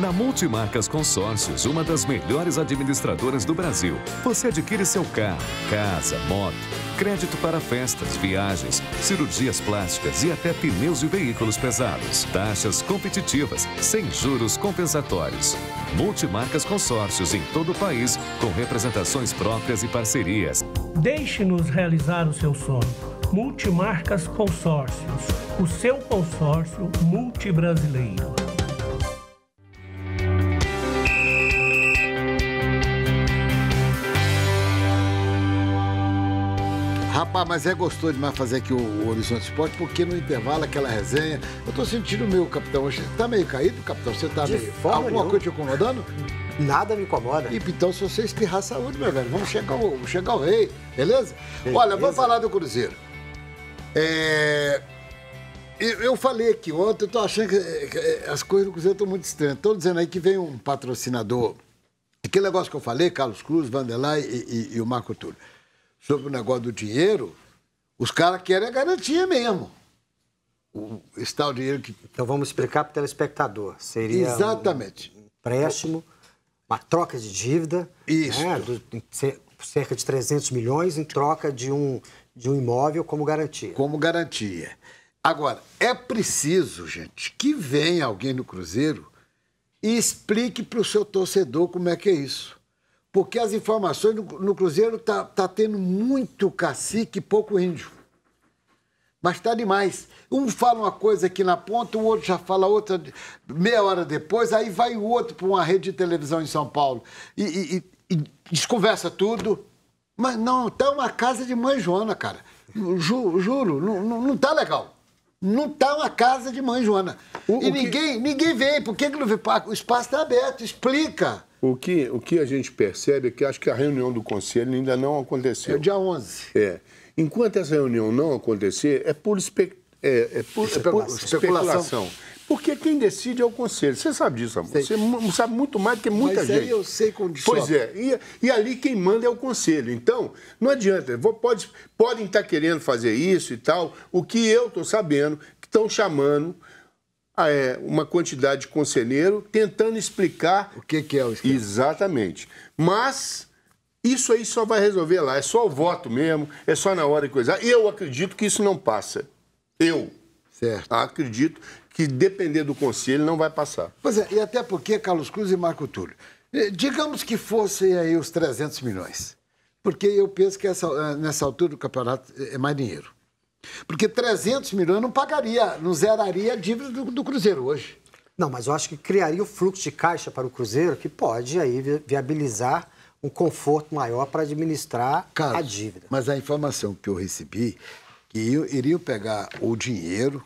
Na Multimarcas Consórcios, uma das melhores administradoras do Brasil, você adquire seu carro, casa, moto, crédito para festas, viagens, cirurgias plásticas e até pneus de veículos pesados. Taxas competitivas, sem juros compensatórios. Multimarcas Consórcios em todo o país, com representações próprias e parcerias. Deixe-nos realizar o seu sonho. Multimarcas Consórcios, o seu consórcio multibrasileiro. Rapaz, mas é gostoso demais fazer aqui o, o Horizonte Esporte, porque no intervalo, aquela resenha. Eu tô sentindo meu, capitão. Você tá meio caído, capitão? Você tá De meio. Alguma nenhuma. coisa te incomodando? Nada me incomoda. E então, se você espirrar saúde, meu velho, vamos chegar ao, chegar ao rei, beleza? beleza? Olha, vamos falar do Cruzeiro. É. Eu falei aqui ontem, eu tô achando que as coisas do Cruzeiro estão muito estranhas. Estou dizendo aí que vem um patrocinador. Aquele negócio que eu falei, Carlos Cruz, Vanderlei e, e, e o Marco Túlio sobre o negócio do dinheiro, os caras querem a garantia mesmo. O, esse tal dinheiro que. Então vamos explicar para o telespectador. Seria. Exatamente. Um empréstimo, uma troca de dívida. Isso. Né, do, cerca de 300 milhões em troca de um, de um imóvel como garantia. Como garantia. Agora, é preciso, gente, que venha alguém no Cruzeiro e explique para o seu torcedor como é que é isso porque as informações no, no Cruzeiro tá, tá tendo muito cacique e pouco índio. Mas tá demais. Um fala uma coisa aqui na ponta, o outro já fala outra meia hora depois, aí vai o outro para uma rede de televisão em São Paulo e, e, e desconversa tudo. Mas não, tá uma casa de mãe Joana, cara. Ju, juro, não, não, não tá legal não está uma casa de mãe Joana. O, e o ninguém, que... ninguém vem. Por que, que não vem? O espaço está aberto, explica. O que, o que a gente percebe é que acho que a reunião do conselho ainda não aconteceu. É dia 11. É. Enquanto essa reunião não acontecer, é por expectativa é, é por, é é especulação. especulação. Porque quem decide é o conselho. Você sabe disso, amor. Sei. Você sabe muito mais do que muita Mas gente. Mas eu sei condição. Pois é. E, e, ali quem manda é o conselho. Então, não adianta. Vou, pode, podem estar querendo fazer isso e tal. O que eu estou sabendo, que estão chamando ah, é, uma quantidade de conselheiro, tentando explicar... O que, que é o esquema. Exatamente. Mas... Isso aí só vai resolver lá, é só o voto mesmo, é só na hora e coisa. Eu acredito que isso não passa. Eu certo. acredito que depender do conselho não vai passar. Pois é, e até porque Carlos Cruz e Marco Túlio, eh, digamos que fossem aí os 300 milhões, porque eu penso que essa, eh, nessa altura do campeonato eh, é mais dinheiro. Porque 300 milhões não pagaria, não zeraria a dívida do, do Cruzeiro hoje. Não, mas eu acho que criaria o fluxo de caixa para o Cruzeiro que pode aí viabilizar um conforto maior para administrar Carlos, a dívida. Mas a informação que eu recebi que iriam pegar o dinheiro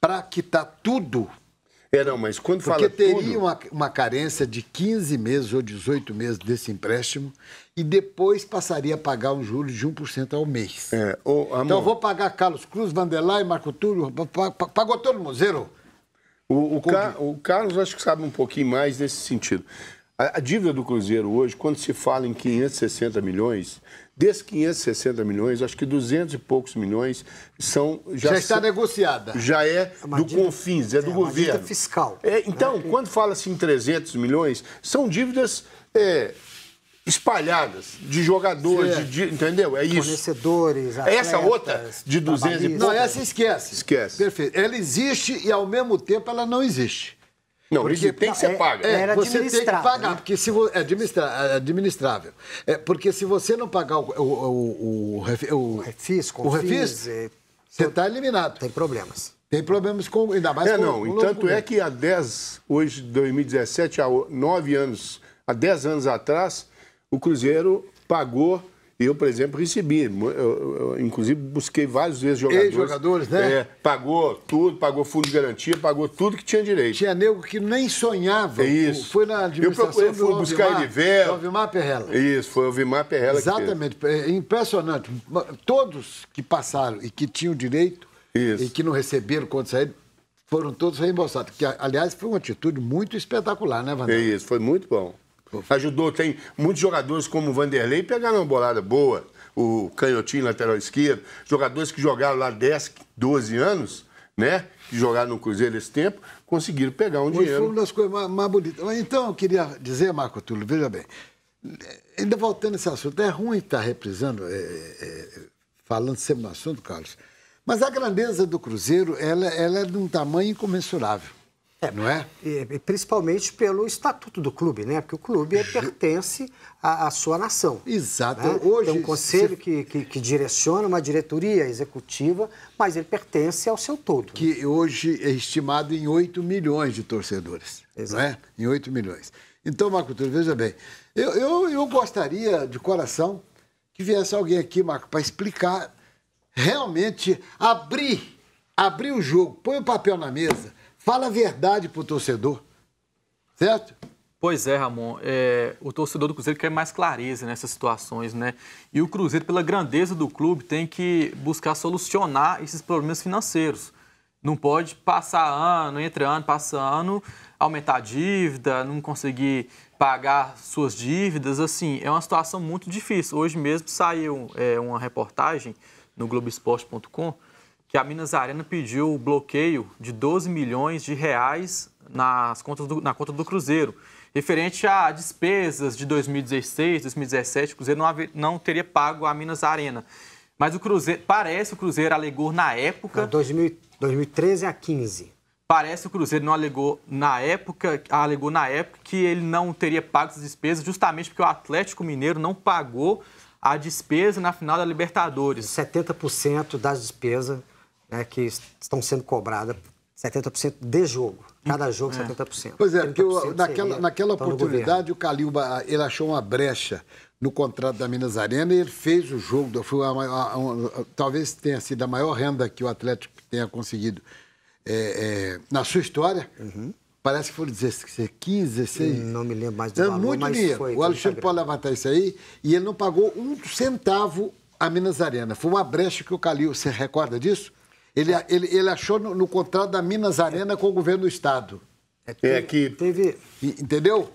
para quitar tudo. É, não, mas quando Porque fala teria tudo... uma, uma carência de 15 meses ou 18 meses desse empréstimo e depois passaria a pagar um juros de 1% ao mês. É, ô, amor... Então vou pagar Carlos Cruz, Vanderlei, Marco Túlio, pagou todo o museiro. O, o, Ca... o Carlos acho que sabe um pouquinho mais nesse sentido. A, dívida do Cruzeiro hoje, quando se fala em 560 milhões, desses 560 milhões, acho que 200 e poucos milhões são já, já está negociada. Já é, é do Confins, é, é do governo. Dívida fiscal. É, né? então, né? quando fala-se em 300 milhões, são dívidas é, espalhadas de jogadores, é. de, de, entendeu? É isso. Fornecedores, é atletas, Essa outra de 200 e poucos. Não, essa esquece. Esquece. Perfeito. Ela existe e ao mesmo tempo ela não existe. Não, porque tem que ser é, paga. É, você tem que pagar, né? porque se é, é administrável. É, porque se você não pagar o, o, o, o, o refis, o refis, é, você está eliminado. Tem problemas. Tem problemas com. Ainda mais é, com, não. Com, com tanto é que há 10, hoje, 2017, há 9 anos, há 10 anos atrás, o Cruzeiro pagou eu, por exemplo, recebi. Eu, eu, eu, inclusive, busquei várias vezes jogadores. jogadores, né? É, pagou tudo, pagou fundo de garantia, pagou tudo que tinha direito. Tinha nego que nem sonhava. É isso. Foi na administração Eu procurei, fui do buscar Ovimar, o Vimar Perrela. Isso, foi o Vimar Perrela Exatamente. É impressionante. Todos que passaram e que tinham direito isso. e que não receberam quando saíram, foram todos reembolsados. Que, aliás, foi uma atitude muito espetacular, né, Vandana? É isso, foi muito bom ajudou. Tem muitos jogadores como o Vanderlei pegaram uma bolada boa, o Canhotinho, lateral esquerdo, jogadores que jogaram lá 10, 12 anos, né? Que jogaram no Cruzeiro esse tempo, conseguiram pegar um Hoje dinheiro. Foi uma das coisas mais, mais bonitas. Então, eu queria dizer, Marco Túlio, veja bem, ainda voltando a esse assunto, é ruim estar reprisando, é, é, falando sempre no assunto, Carlos, mas a grandeza do Cruzeiro, ela, ela é de um tamanho incomensurável. É, não é? E, principalmente pelo estatuto do clube, né? Porque o clube pertence à, à, sua nação. Exato. Né? Então, hoje, é um conselho que, que, que, direciona uma diretoria executiva, mas ele pertence ao seu todo. Que né? hoje é estimado em 8 milhões de torcedores. Exato. Não é? Em 8 milhões. Então, Marco Túlio, veja bem, eu, eu, eu gostaria de coração que viesse alguém aqui, Marco, para explicar realmente, abrir, abrir o jogo, põe o papel na mesa Fala a verdade pro torcedor, certo? Pois é, Ramon. É, o torcedor do Cruzeiro quer mais clareza nessas situações, né? E o Cruzeiro, pela grandeza do clube, tem que buscar solucionar esses problemas financeiros. Não pode passar ano, entre ano, passa ano, aumentar a dívida, não conseguir pagar suas dívidas. Assim, é uma situação muito difícil. Hoje mesmo saiu é, uma reportagem no Globoesporte.com que a Minas Arena pediu o bloqueio de 12 milhões de reais nas contas do, na conta do Cruzeiro, referente a despesas de 2016, 2017, o Cruzeiro não, haver, não teria pago a Minas Arena. Mas o Cruzeiro, parece o Cruzeiro alegou na época. Não, 2013 a 15. Parece o Cruzeiro não alegou na época, alegou na época que ele não teria pago as despesas, justamente porque o Atlético Mineiro não pagou a despesa na final da Libertadores. 70% das despesas né, que estão sendo cobradas 70% de jogo. Cada jogo, 70%. É. Pois é, porque eu, naquela, naquela então oportunidade o Calilba ele achou uma brecha no contrato da Minas Arena e ele fez o jogo. Foi a, a, a, talvez tenha sido a maior renda que o Atlético tenha conseguido é, é, na sua história. Uhum. Parece que foram 15, 16. Não me lembro mais do é valor, muito dinheiro. Foi, o Alexandre pode levantar isso aí. E ele não pagou um centavo a Minas Arena. Foi uma brecha que o Calil. Você recorda disso? Ele, ele, ele achou no, no contrato da Minas Arena com o governo do Estado. É, é teve, é que... Teve... Entendeu?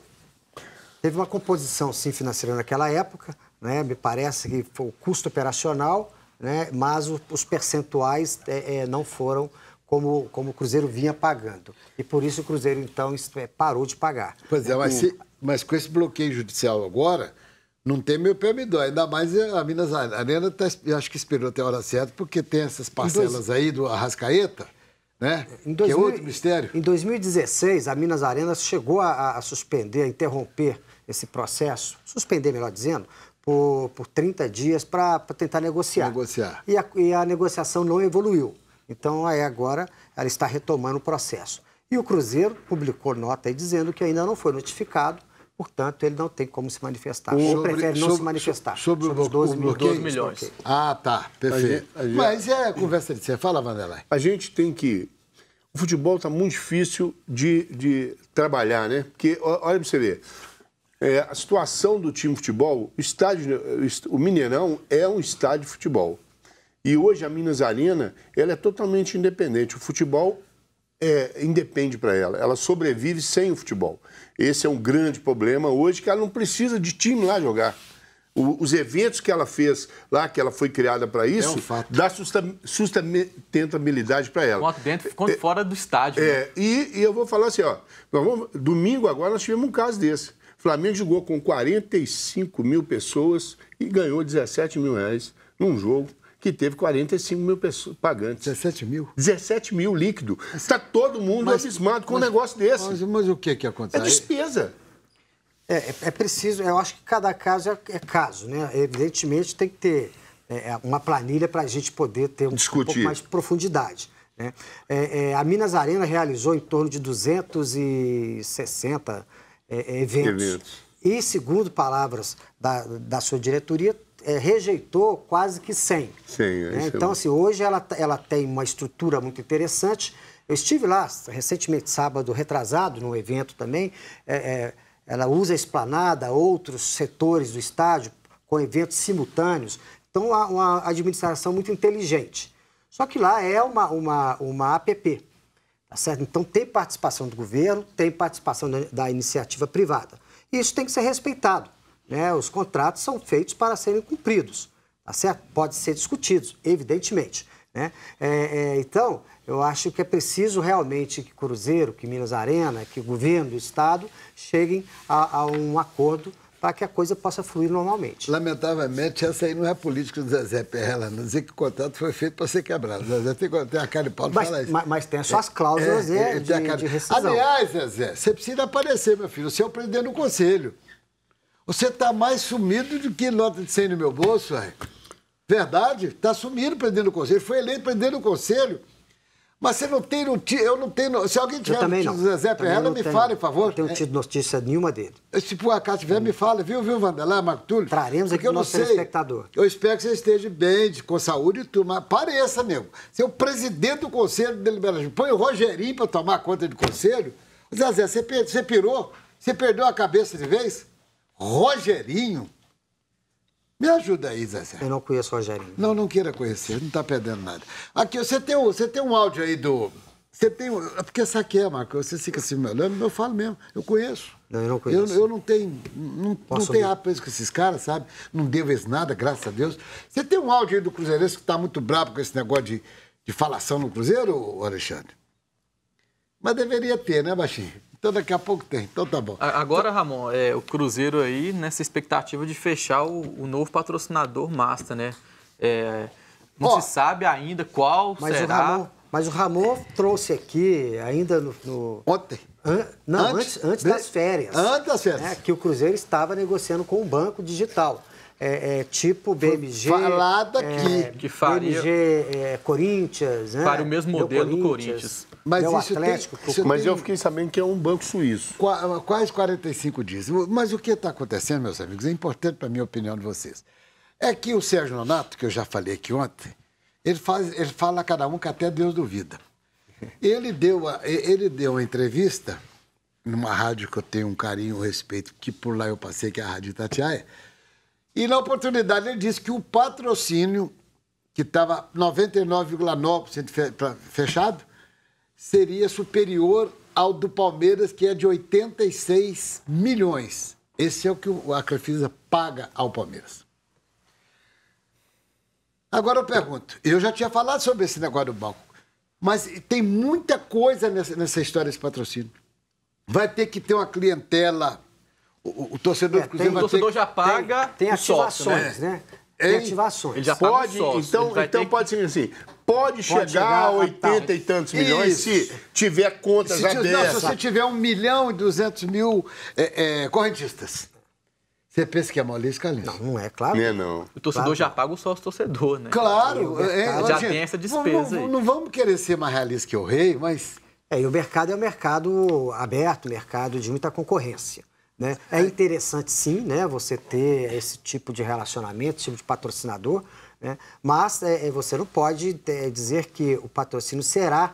Teve uma composição, sim, financeira naquela época, né? me parece que foi o custo operacional, né? mas o, os percentuais é, é, não foram como, como o Cruzeiro vinha pagando. E por isso o Cruzeiro, então, é, parou de pagar. Pois é, é mas, o... se, mas com esse bloqueio judicial agora, não tem meu pé me dói. Ainda mais eh, a Minas Arena, tá, acho que esperou até a hora certa, porque tem essas parcelas dois... aí do Arrascaeta, né? Em que é outro mistério. Em 2016, a Minas Arena chegou a, a suspender, a interromper esse processo, suspender, melhor dizendo, por, por 30 dias para tentar negociar. Negociar. E a, e a, negociação não evoluiu. Então, aí agora, ela está retomando o processo. E o Cruzeiro publicou nota aí dizendo que ainda não foi notificado Portanto, ele não tem como se manifestar. Ou prefere não sobre, se manifestar. Sobre, sobre, sobre os 12, milhões. Ah, tá. Perfeito. A gente, a Mas é conversa de você. Fala, Vanderlei. A gente tem que. O futebol está muito difícil de, de trabalhar, né? Porque, olha para você ver. É, a situação do time de futebol, o, estádio, o Mineirão é um estádio de futebol. E hoje a Minas Arena ela é totalmente independente. O futebol é, independe para ela. Ela sobrevive sem o futebol. Esse é um grande problema hoje, que ela não precisa de time lá jogar. O, os eventos que ela fez lá, que ela foi criada para isso, é um fato. dá sustentabilidade para ela. Quanto dentro, quanto é, fora do estádio. É, né? e, e, eu vou falar assim, ó, vamos, domingo agora nós tivemos um caso desse. Flamengo jogou com 45 mil pessoas e ganhou 17 mil reais num jogo que teve 45 mil pessoas pagantes. 17 mil? 17 mil líquido. Está todo mundo mas, abismado com mas, um negócio desse. Mas, mas, o que que aconteceu? É despesa. É, é, é, preciso, eu acho que cada caso é, é caso, né? Evidentemente tem que ter é, é, uma planilha para a gente poder ter um, um pouco mais de profundidade. Né? É, a Minas Arena realizou em torno de 260 eventos. eventos. E, segundo palavras da, da sua diretoria, é, rejeitou quase que 100. Sim, né? é né? Então, assim, hoje ela, ela tem uma estrutura muito interessante. Eu estive lá recentemente, sábado, retrasado, num evento também. É, é, ela usa a esplanada, outros setores do estádio, com eventos simultâneos. Então, há uma administração muito inteligente. Só que lá é uma, uma, uma APP, tá certo? Então, tem participação do governo, tem participação da, da iniciativa privada. isso tem que ser respeitado. Né? Os contratos são feitos para serem cumpridos, tá certo? Pode ser discutidos, evidentemente. Né? É, é, então, eu acho que é preciso realmente que Cruzeiro, que Minas Arena, que o governo do Estado cheguem a, a um acordo para que a coisa possa fluir normalmente. Lamentavelmente, essa aí não é a política do Zezé Perrela, não dizer que o contrato foi feito para ser quebrado. Zezé tem, tem a cara de pau mas, falar isso. Mas, mas tem as suas é, cláusulas é, é, é de, de, recisão. Aliás, Zezé, você precisa aparecer, meu filho. Você é o presidente do conselho. Você está mais sumido do que nota de 100 no meu bolso, velho. Verdade? Está sumido presidente do conselho. Foi eleito presidente do conselho. Mas você não tem notícia, eu não tenho. Se alguém tiver notícia do Zezé Perrela, me fale, por favor. Não tenho tido notícia nenhuma dele. Se por acaso tiver, me fale, viu, viu, Vandelá, Marco Túlio? Traremos aqui o nosso espectador. Eu espero que você esteja bem, com saúde e tudo, mas pareça mesmo. Se é o presidente do Conselho de põe o Rogerinho para tomar conta do Conselho, Zezé, você, você pirou? Você perdeu a cabeça de vez? Rogerinho? Me ajuda aí, Zé Eu não conheço o Rogerinho. Não, não queira conhecer, não tá perdendo nada. Aqui, você tem, você tem um áudio aí do. Você tem. É porque essa aqui é, Marco, você fica assim, meu, eu falo mesmo, eu conheço. Não, eu não conheço. Eu, eu não tenho. Não, não tenho apreço com esses caras, sabe? Não devo eles nada, graças a Deus. Você tem um áudio aí do Cruzeirense que tá muito brabo com esse negócio de, de falação no Cruzeiro, Alexandre? Mas deveria ter, né, Baixinho? Então daqui a pouco tem. Então tá bom. Agora, Ramon, é, o Cruzeiro aí nessa expectativa de fechar o, o novo patrocinador Master, né? É, não oh, se sabe ainda qual mas será. O Ramon, mas o Ramon trouxe aqui, ainda no. no... Ontem. An... Não, antes, antes, antes, das férias. Antes das férias. Né? que o Cruzeiro estava negociando com o Banco Digital é, é, tipo BMG. Falada é, que, que faria. BMG é, Corinthians, né? Para o mesmo modelo Corinthians, do Corinthians. Mas, isso Atlético, tem, mas tem... eu fiquei sabendo que é um banco suíço. Qua, quase 45 dias. Mas o que está acontecendo, meus amigos, é importante para a minha opinião de vocês. É que o Sérgio Nonato, que eu já falei aqui ontem, ele, faz, ele fala a cada um que até Deus duvida. Ele deu, a, ele deu uma entrevista numa rádio que eu tenho um carinho, um respeito, que por lá eu passei, que é a Rádio Itatiaia e na oportunidade ele disse que o patrocínio, que estava 99,9% fechado, seria superior ao do Palmeiras, que é de 86 milhões. Esse é o que a Crefisa paga ao Palmeiras. Agora eu pergunto, eu já tinha falado sobre esse negócio do banco, mas tem muita coisa nessa, nessa história desse patrocínio. Vai ter que ter uma clientela o, o torcedor é, tem, o torcedor ter, já paga tem, tem ativações, sócio, né? né? Tem ativações. Ele já pode, sócio, né? então, então ter... pode ser assim. Pode, pode chegar, a 80 e tantos milhões Isso. se tiver contas se já dessa. Não, se você tiver 1 milhão e 200 mil é, é, correntistas. Você pensa que é moleza, Carlinhos? Não, não é, claro. Não é, não. O torcedor claro. já paga o sócio torcedor, né? Claro. É, é, já gente, tem essa despesa não, não, não vamos querer ser mais realista que o rei, mas... É, e o mercado é um mercado aberto, mercado de muita concorrência. Né? É, é interessante, sim, né, você ter esse tipo de relacionamento, esse tipo de patrocinador, né? mas é, é você não pode é, dizer que o patrocínio será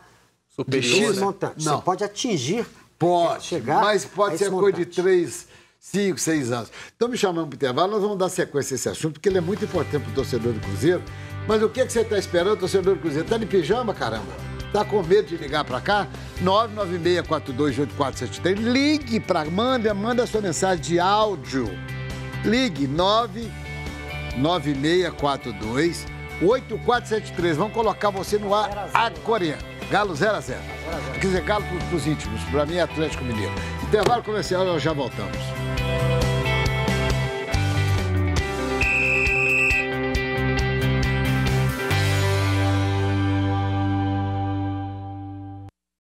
superior né? montante. Não. Você pode atingir, pode, chegar mas pode ser coisa de três, cinco, seis anos. Então me chamando para o intervalo, nós vamos dar sequência a esse assunto, porque ele é muito importante para o torcedor do Cruzeiro. Mas o que, é que você está esperando, torcedor do Cruzeiro? Está de pijama, caramba? Tá com medo de ligar para cá? 996-428473. Ligue para manda, manda sua mensagem de áudio. Ligue 99642 8473. Vamos colocar você no ar zero a Galo 0 a 0. Quer dizer, Galo para os íntimos. Para mim é Atlético Mineiro. Intervalo comercial, nós já voltamos.